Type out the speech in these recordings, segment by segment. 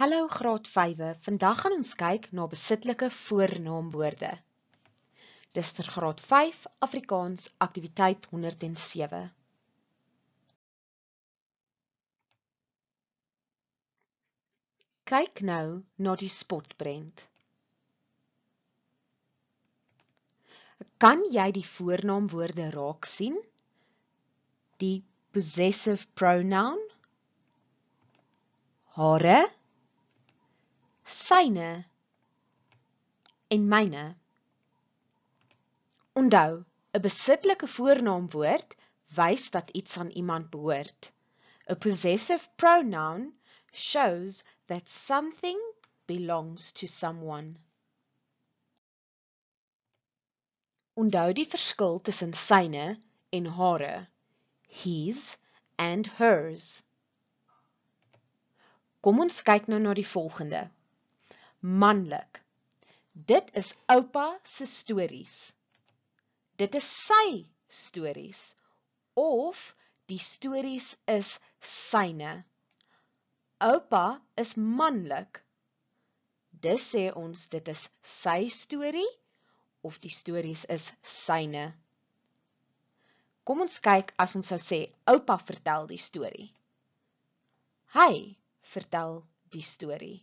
Hallo graad 5e. Vandag gaan ons kyk na besitlike voornaamwoorde. Dis vir graad 5 Afrikaans aktiwiteit 107. Kyk nou na die spotprent. Kan jy die voornaamwoorde raak sien? Die possessive pronoun hare syne en myne. Onthou, 'n besittelike voornaamwoord wys dat iets aan iemand behoort. A possessive pronoun shows that something belongs to someone. Onthou die verskil tussen syne en hare. His and hers. Kom ons kyk nou na die volgende manlik. Dit is oupa se stories. Dit is sy stories of die stories is syne. Oupa is manlik. Dis sê ons dit is sy storie of die stories is syne. Kom ons kyk as ons sou sê oupa vertel die storie. Hy vertel die storie.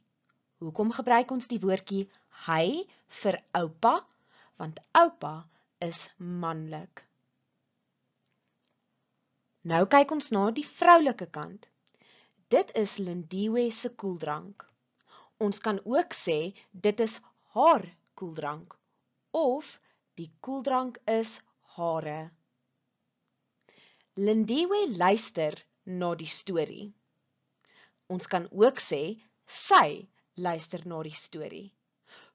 Hoekom gebruik ons die woordjie hy vir oupa? Want oupa is manlik. Nou kyk ons na die vroulike kant. Dit is Lindiwe se koeldrank. Ons kan ook sê dit is haar koeldrank of die koeldrank is hare. Lindiwe luister na die storie. Ons kan ook sê sy luister na die storie.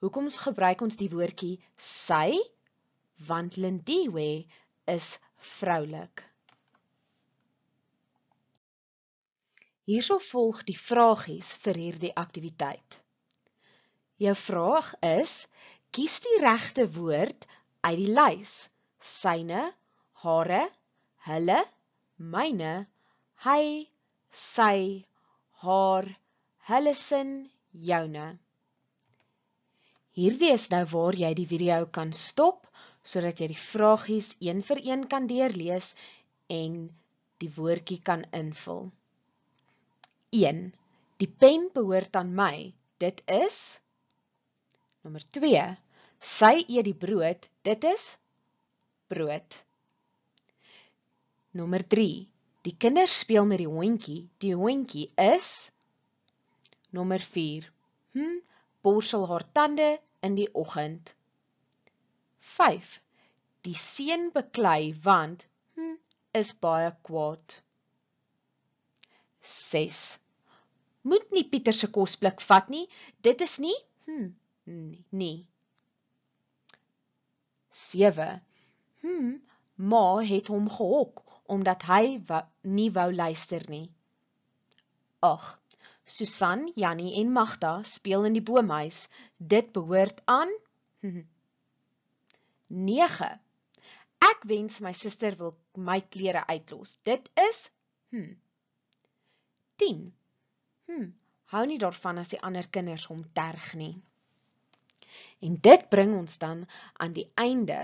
Hoekom gebruik ons die woordjie sy? Want Lindiwe is vroulik. Hierso volg die vragies vir hierdie aktiwiteit. Jou vraag is, kies die rechte woord uit die lys. Syne, hare, hulle, myne, hy, sy, haar, hulle sin, joune. Hierdie is nou waar jy die video kan stop, sodat jy die vragies een vir een kan deurlees en die woordjie kan invul. 1. Die pen behoort aan my. Dit is nommer 2. Sy eet die brood. Dit is brood. Nommer 3. Die kinders speel met die hondjie. Die hondjie is Nommer 4. Hm, borsel haar tande in die oggend. 5. Die seun beklei want hm is baie kwaad. 6. Moet nie Pieter se kosblik vat nie. Dit is nie hm nie. 7. Hm, ma het hom gehok omdat hy wou, nie wou luister nie. 8. Susan, Jannie en Magda speel in die boomhuis. Dit behoort aan 9. Ek wens my suster wil my klere uitlos. Dit is hmm, 10. Hmm, hou nie daarvan as die ander kinders hom terg nie. En dit bring ons dan aan die einde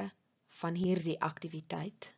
van hierdie aktiwiteit.